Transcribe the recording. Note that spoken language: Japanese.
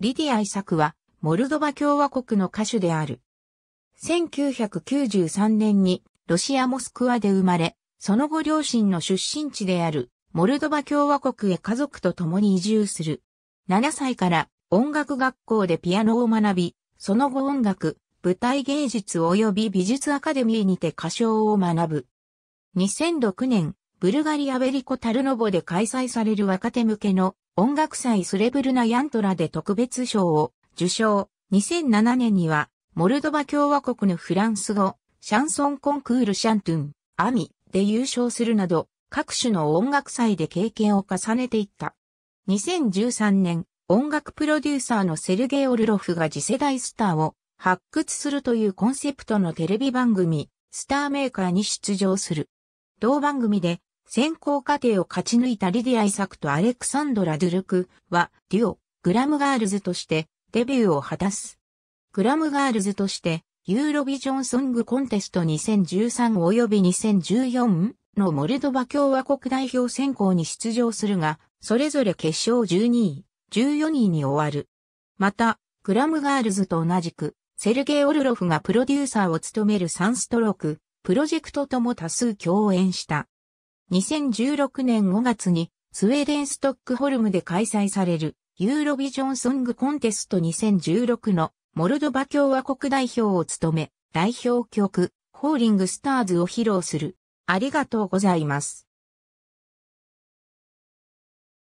リディア・イサクは、モルドバ共和国の歌手である。1993年に、ロシア・モスクワで生まれ、その後両親の出身地である、モルドバ共和国へ家族と共に移住する。7歳から音楽学校でピアノを学び、その後音楽、舞台芸術及び美術アカデミーにて歌唱を学ぶ。2006年、ブルガリア・ベリコ・タルノボで開催される若手向けの音楽祭スレブルナ・ヤントラで特別賞を受賞。2007年には、モルドバ共和国のフランス語、シャンソンコンクールシャントゥン、アミで優勝するなど、各種の音楽祭で経験を重ねていった。2013年、音楽プロデューサーのセルゲイ・オルロフが次世代スターを発掘するというコンセプトのテレビ番組、スターメーカーに出場する。同番組で選考過程を勝ち抜いたリディア・イサクとアレクサンドラ・ドゥルクは、デュオ、グラムガールズとしてデビューを果たす。グラムガールズとして、ユーロビジョンソングコンテスト2013及び2014のモルドバ共和国代表選考に出場するが、それぞれ決勝12位、14位に終わる。また、グラムガールズと同じく、セルゲイ・オルロフがプロデューサーを務める3ストローク、プロジェクトとも多数共演した。2016年5月にスウェーデンストックホルムで開催されるユーロビジョンソングコンテスト2016のモルドバ共和国代表を務め代表曲ホーリングスターズを披露する。ありがとうございます。